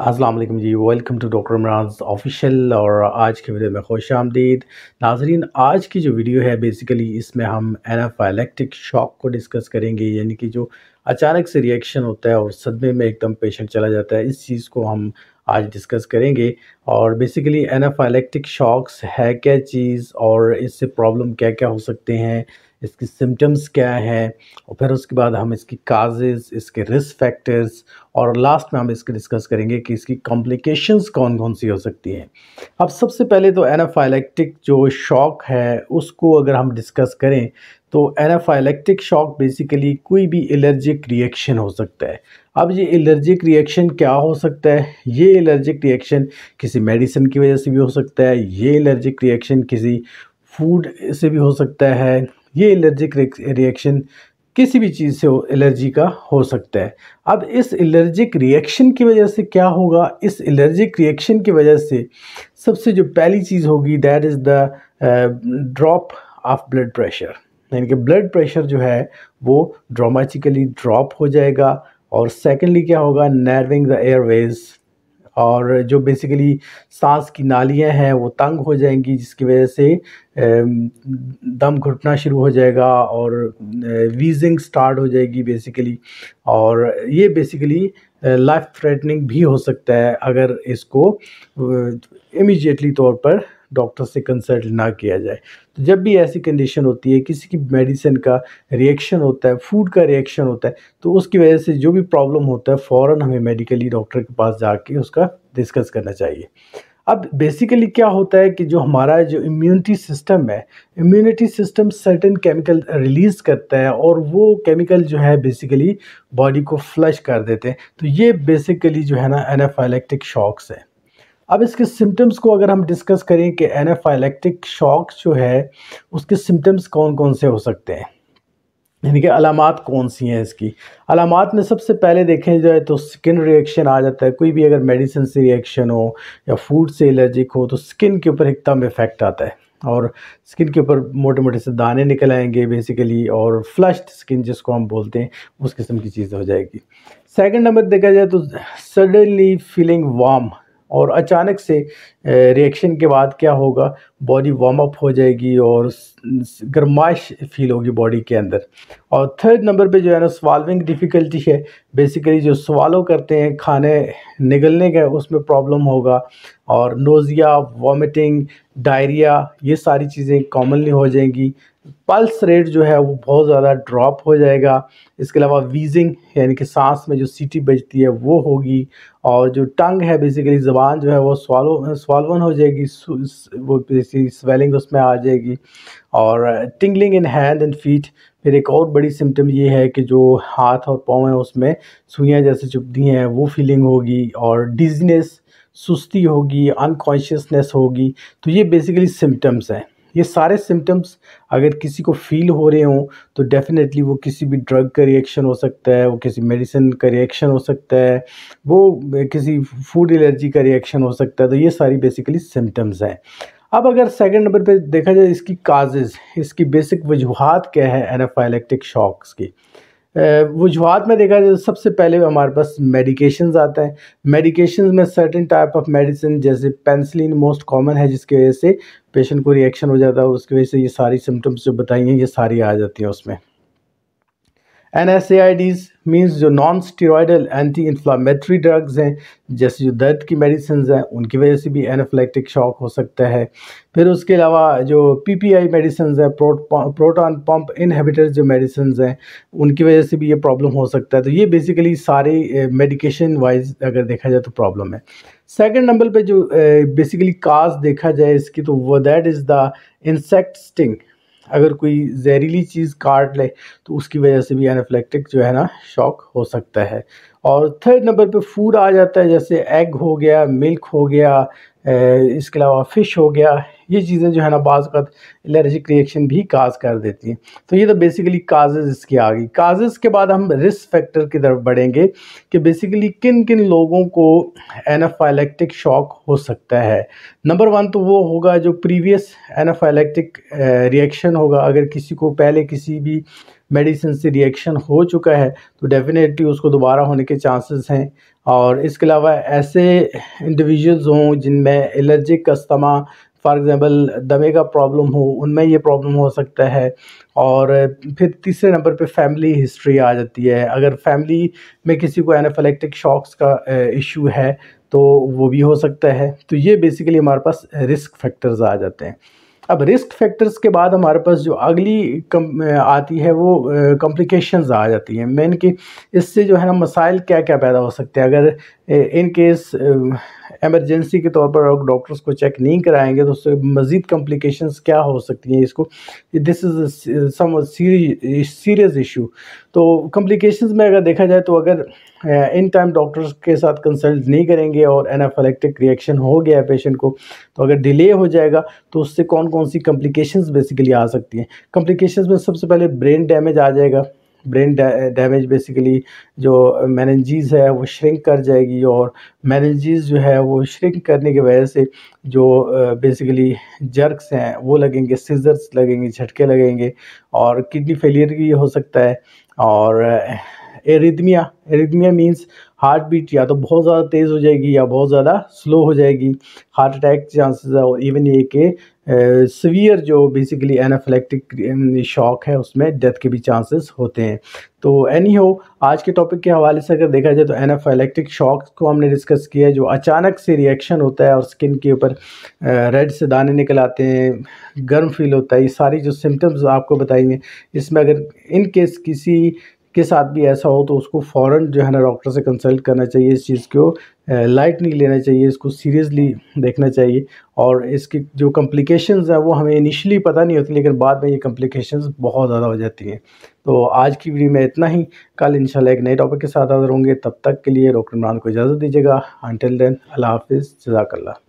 Aslam ji welcome to doctor Imran official और आज के वीडियो में खुश आमदीद नाजरीन आज की जो वीडियो है बेसिकली इसमें हम एनाफाइलेक्टिक शॉक को डिस्कस करेंगे यानी कि जो अचानक से रिएक्शन होता है और सदमे में एकदम पेशेंट चला जाता है इस चीज़ को हम आज डिस्कस करेंगे और बेसिकली एनाफाइलेक्टिक शॉक्स है क्या चीज़ और इससे प्रॉब्लम क्या क्या हो सकते हैं इसकी सिम्टम्स क्या हैं और फिर उसके बाद हम इसकी काजेज़ इसके रिस्क फैक्टर्स और लास्ट में हम इसके डिस्कस करेंगे कि इसकी कॉम्प्लिकेशंस कौन कौन सी हो सकती हैं अब सबसे पहले तो एनाफाइलेक्टिक जो शॉक है उसको अगर हम डिस्कस करें तो एनाफाइलेक्टिक शॉक बेसिकली कोई भी एलर्जिक रिएक्शन हो सकता है अब ये एलर्जिक रिएक्शन क्या हो सकता है ये एलर्जिक रिएक्शन किसी मेडिसिन की वजह से भी हो सकता है ये एलर्जिक रिएक्शन किसी फूड से भी हो सकता है ये एलर्जिक रिएक्शन किसी भी चीज़ से एलर्जी का हो सकता है अब इस एलर्जिक रिएक्शन की वजह से क्या होगा इस एलर्जिक रिएक्शन की वजह से सबसे जो पहली चीज़ होगी that is the drop of blood pressure यानी कि ब्लड प्रेशर जो है वो ड्रामेटिकली ड्रॉप हो जाएगा और सेकेंडली क्या होगा नर्विंग द एयरवेज और जो बेसिकली सांस की नालियाँ हैं वो तंग हो जाएंगी जिसकी वजह से दम घुटना शुरू हो जाएगा और वीजिंग स्टार्ट हो जाएगी बेसिकली और ये बेसिकली लाइफ थ्रेटनिंग भी हो सकता है अगर इसको इमीजिएटली तौर पर डॉक्टर से कंसल्ट ना किया जाए तो जब भी ऐसी कंडीशन होती है किसी की मेडिसिन का रिएक्शन होता है फूड का रिएक्शन होता है तो उसकी वजह से जो भी प्रॉब्लम होता है फ़ौर हमें मेडिकली डॉक्टर के पास जाके उसका डिस्कस करना चाहिए अब बेसिकली क्या होता है कि जो हमारा जो इम्यूनिटी सिस्टम है immunity system certain chemical release करता है और वो केमिकल जो है बेसिकली बॉडी को फ्लश कर देते हैं तो ये बेसिकली जो है ना एनाफाइलेक्टिक शॉक्स है अब इसके सिम्टम्स को अगर हम डिस्कस करें कि एनाफाइलेक्टिक शॉक जो है उसके सिम्टम्स कौन कौन से हो सकते हैं यानी कि अलामत कौन सी हैं इसकी अलामत में सबसे पहले देखें जाए तो स्किन रिएक्शन आ जाता है कोई भी अगर मेडिसिन से रिएक्शन हो या फूड से एलर्जिक हो तो स्किन के ऊपर एकदम इफेक्ट आता है और स्किन के ऊपर मोटे मोटे से दाने निकल आएंगे बेसिकली और फ्लश्ड स्किन जिसको हम बोलते हैं उस किस्म की चीज़ हो जाएगी सेकंड नंबर देखा जाए तो सडनली फीलिंग वार्म और अचानक से रिएक्शन के बाद क्या होगा बॉडी वार्म अप हो जाएगी और गर्माइश फील होगी बॉडी के अंदर और थर्ड नंबर पे जो है ना स्वाल्विंग डिफ़िकल्टी है बेसिकली जो सवालो करते हैं खाने निगलने के उसमें प्रॉब्लम होगा और नोज़िया वॉमिटिंग डायरिया ये सारी चीज़ें कॉमनली हो जाएंगी पल्स रेट जो है वो बहुत ज़्यादा ड्रॉप हो जाएगा इसके अलावा वीजिंग यानी कि सांस में जो सीटी बजती है वो होगी और जो टंग है बेसिकली ज़बान जो है वो स्वालो स्वालवन हो जाएगी वो सी स्वेलिंग उसमें आ जाएगी और tingling in hand and feet फिर एक और बड़ी सिम्टम ये है कि जो हाथ और पाँव हैं उसमें सुइयाँ जैसे चुभती हैं वो फीलिंग होगी और डिजीनेस सुस्ती होगी अनकॉन्शियसनेस होगी तो ये बेसिकली सिम्टम्स हैं ये सारे सिम्टम्स अगर किसी को फील हो रहे हों तो डेफ़िनेटली वो किसी भी ड्रग का रिएक्शन हो सकता है वो किसी मेडिसिन का रिएक्शन हो सकता है वो किसी फूड एलर्जी का रिएक्शन हो सकता है तो ये सारी बेसिकली सिम्टम्स हैं अब अगर सेकंड नंबर पे देखा जाए इसकी काजेज़ इसकी बेसिक वजूहत क्या है एनाफाइलेक्टिक शॉक्स की वजूहत में देखा जाए तो सबसे पहले हमारे पास मेडिकेशन आते हैं मेडिकेशन में सर्टेन टाइप ऑफ मेडिसिन जैसे पेंसिलिन मोस्ट कॉमन है जिसकी वजह से पेशेंट को रिएक्शन हो जाता है उसकी वजह से ये सारी सिम्टम्स जो बताई हैं ये सारी आ जाती हैं उसमें N S A I Ds means जो non steroidal anti inflammatory drugs हैं जैसे जो दर्द की मेडिसिन हैं उनकी वजह से भी एनाफ्लैक्टिक शॉक हो सकता है फिर उसके अलावा जो पी आई मेडिसिन हैं प्रोटान पम्प इनहेबिटर जो मेडिसिन हैं उनकी वजह से भी ये प्रॉब्लम हो सकता है तो ये बेसिकली सारे मेडिकेशन वाइज अगर देखा जाए तो प्रॉब्लम है सेकेंड नंबर पर जो बेसिकली काज देखा जाए इसकी तो वो that is the insect sting अगर कोई जहरीली चीज़ काट ले तो उसकी वजह से भी एनाफ्लेक्टिक जो है ना शॉक हो सकता है और थर्ड नंबर पे फूड आ जाता है जैसे एग हो गया मिल्क हो गया इसके अलावा फ़िश हो गया ये चीज़ें जो है ना बाज़त एलर्जिक रिएक्शन भी काज कर देती हैं तो ये तो बेसिकली काजेज़ इसकी आ गई काजेज़ के बाद हम रिस्क फैक्टर की तरफ बढ़ेंगे कि बेसिकली किन किन लोगों को एनाफाइलेक्टिक शॉक हो सकता है नंबर वन तो वो होगा जो प्रीवियस एनाफाइलेक्टिक रिएक्शन होगा अगर किसी को पहले किसी भी मेडिसिन से रिएक्शन हो चुका है तो डेफ़िनेटली उसको दोबारा होने के चांसेस हैं और इसके अलावा ऐसे इंडिविजुअल्स हों जिनमें एलर्जिक अस्थमा फॉर एग्ज़ाम्पल दमे का प्रॉब्लम हो उनमें ये प्रॉब्लम हो सकता है और फिर तीसरे नंबर पे फैमिली हिस्ट्री आ जाती है अगर फैमिली में किसी को एनाफिलेक्टिक शॉक्स का इशू है तो वो भी हो सकता है तो ये बेसिकली हमारे पास रिस्क फैक्टर्स आ जाते हैं अब रिस्क फैक्टर्स के बाद हमारे पास जो अगली कम आती है वो कॉम्प्लिकेशंस आ जाती हैं मेन कि इससे जो है ना मसाइल क्या क्या पैदा हो सकते हैं अगर इन केस एमरजेंसी के तौर पर अगर डॉक्टर्स को चेक नहीं कराएंगे तो उससे मज़ीद कॉम्प्लिकेशंस क्या हो सकती हैं इसको this is some serious issue तो कम्प्लिकेशन में अगर देखा जाए तो अगर इन टाइम डॉक्टर्स के साथ कंसल्ट नहीं करेंगे और एनाफेलेक्टिक रिएक्शन हो गया है पेशेंट को तो अगर डिले हो जाएगा तो उससे कौन कौन सी कम्प्लिकेशन बेसिकली आ सकती हैं कम्प्लिकेशन में सबसे पहले ब्रेन डैमेज आ जाएगा ब्रेन डैमेज बेसिकली जो मैनजीज है वो श्रिंक कर जाएगी और मैनजीज जो है वो श्रिंक करने की वजह से जो बेसिकली जर्क्स हैं वो लगेंगे सीजर्स लगेंगे झटके लगेंगे और किडनी फेलियर भी हो सकता है और arrhythmia arrhythmia means heart beat या तो बहुत ज़्यादा तेज़ हो जाएगी या बहुत ज़्यादा स्लो हो जाएगी हार्ट अटैक चांसेस है और इवन ये कि सीवियर uh, जो बेसिकली एनाफिलेक्टिक शॉक है उसमें डेथ के भी चांसेस होते हैं तो एनी हो आज के टॉपिक के हवाले से अगर देखा जाए तो एनाफाइलेक्टिक शॉक को हमने डिस्कस किया है जो अचानक से रिएक्शन होता है और स्किन के ऊपर रेड uh, से दाने निकल आते हैं गर्म फील होता है ये सारी जो सिम्टम्स आपको बताएंगे इसमें अगर इन केस किसी के साथ भी ऐसा हो तो उसको फ़ौर जो है ना डॉक्टर से कंसल्ट करना चाहिए इस चीज़ को लाइट नहीं लेना चाहिए इसको सीरियसली देखना चाहिए और इसकी जो कम्प्लिकेशंस हैं वो हमें इनिशियली पता नहीं होती लेकिन बाद में ये कम्प्लिकेशंस बहुत ज़्यादा हो जाती हैं तो आज की वीडियो में इतना ही कल इंशाल्लाह एक नए टॉपिक के साथ हाजिर होंगे तब तक के लिए डॉक्टर इमरान को इजाज़त दीजिएगा अनटिल देन अल्लाह हाफिज़ जजाकल्ला